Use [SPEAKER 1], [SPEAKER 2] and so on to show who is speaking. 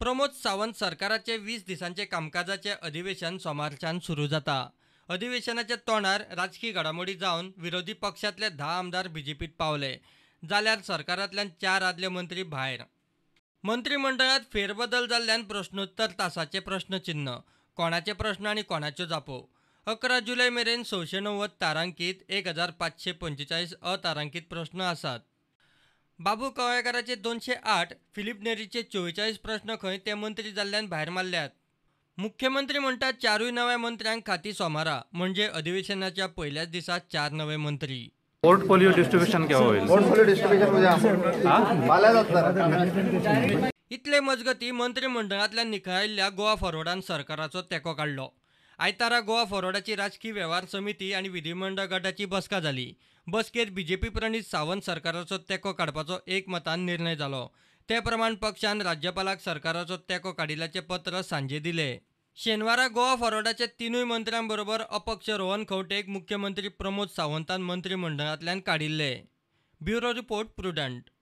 [SPEAKER 1] प्रमोद सावंत सरकाराचे वीस दिसांचे कामकाजाचे अधिवेशन सोमारच्यान सुरू जाता अधिवेशनाचे तोंडार राजकीय घडामोडी जावन विरोधी पक्षांतले धा आमदार बीजेपीत पावले जाल्यार सरकारांतल्यान चार आदले मंत्री भायर मंत्रिमंडळात फेरबदल जाल्ल्यान प्रश्नोत्तर तासाचे प्रश्नचिन्ह कोणाचे प्रश्न आणि कोणाच्यो जापो अकरा जुलय मेरेन सवशे णव्वद तारांकीत एक हजार पाचशे पंचेचाळीस अतारांकीत प्रश्न आसात बाबू कवळेकराचे दोनशे आठ फिलिप नेरीचे चोवेचाळीस प्रश्न खंय ते मंत्री जाल्ल्यान भायर मारल्यात मुख्यमंत्री म्हणटात चारूय नव्या मंत्र्यांक खाती सोमारा म्हणजे अधिवेशनाच्या पहिल्याच दिसा चार नवे मंत्री पोर्टफोलिओ डिस्ट्रीब्युशन इतले मजगती मंत्रिमंडळातल्या निखळायिल्ल्या गोवा फॉरवर्डान सरकाराचो तेको काढलो आयतारा गोवा फॉरवर्डाची राजकीय व्यवहार समिती आणि विधिमंडळ गटाची बसका झाली बसकेत बीजेपी प्रणीत सावंत सरकाराचो तेको काडपाचो एकमतान निर्णय जालो ते प्रमाण पक्षान राज्यपालाक सरकाराचो तेको काडिल्ल्याचें पत्र सांजे दिले शेनवारा गोवा फॉरवर्डाचे तिनूय मंत्र्यांबरोबर अपक्ष रोहन खंवटेक मुख्यमंत्री प्रमोद सावंतान मंत्रिमंडळांतल्यान काढिल्ले ब्युरो रिपोर्ट प्रुडंट